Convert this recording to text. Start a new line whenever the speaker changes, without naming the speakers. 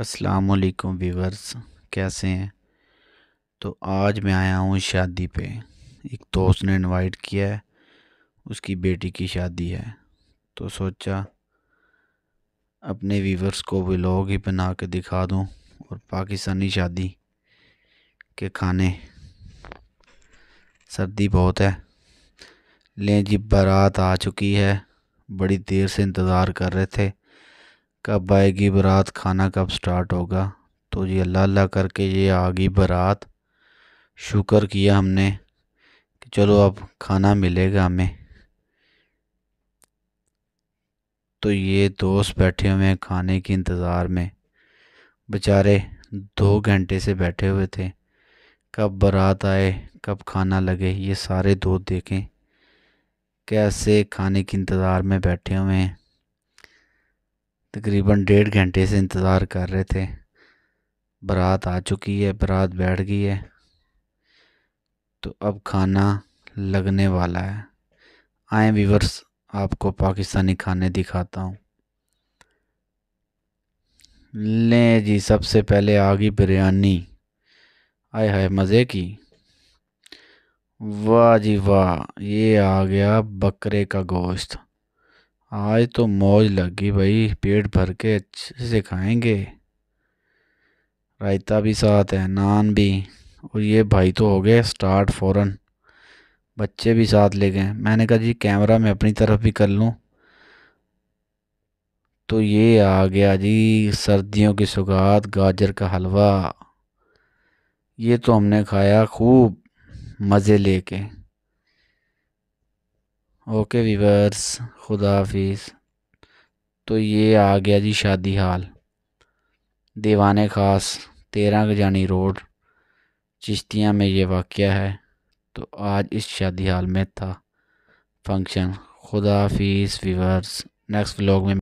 अस्सलाम वालेकुम व्यूवर्स कैसे हैं तो आज मैं आया हूँ शादी पे एक दोस्त ने इनवाइट किया है उसकी बेटी की शादी है तो सोचा अपने व्यूवर्स को व्लॉग ही बना के दिखा दूँ और पाकिस्तानी शादी के खाने सर्दी बहुत है लें जी बारात आ चुकी है बड़ी देर से इंतज़ार कर रहे थे कब आएगी बारात खाना कब स्टार्ट होगा तो जी अल्लाह अल्लाह करके ये आ गई बारात शुक्र किया हमने कि चलो अब खाना मिलेगा हमें तो ये दोस्त बैठे हुए हैं खाने के इंतज़ार में बेचारे दो घंटे से बैठे हुए थे कब बारात आए कब खाना लगे ये सारे दोस्त देखें कैसे खाने के इंतज़ार में बैठे हुए हैं तकरीबन डेढ़ घंटे से इंतज़ार कर रहे थे बारात आ चुकी है बारात बैठ गई है तो अब खाना लगने वाला है आए वीवर्स आपको पाकिस्तानी खाने दिखाता हूँ ले जी सबसे पहले आ गई बिरयानी आए हाय मज़े की वाह जी वाह ये आ गया बकरे का गोश्त आज तो मौज लगी भाई पेट भर के अच्छे से खाएंगे रायता भी साथ है नान भी और ये भाई तो हो गए स्टार्ट फ़ौरन बच्चे भी साथ ले गए मैंने कहा जी कैमरा मैं अपनी तरफ भी कर लूँ तो ये आ गया जी सर्दियों की सुगात गाजर का हलवा ये तो हमने खाया खूब मज़े लेके ओके वीवर्स खुदा हाफिज़ तो ये आ गया जी शादी हाल दीवान ख़ास तेरह गजानी रोड चिश्तियाँ में ये वाक़ है तो आज इस शादी हाल में था फंक्शन खुदा हाफिज़ वीवर्स नेक्स्ट व्लॉग में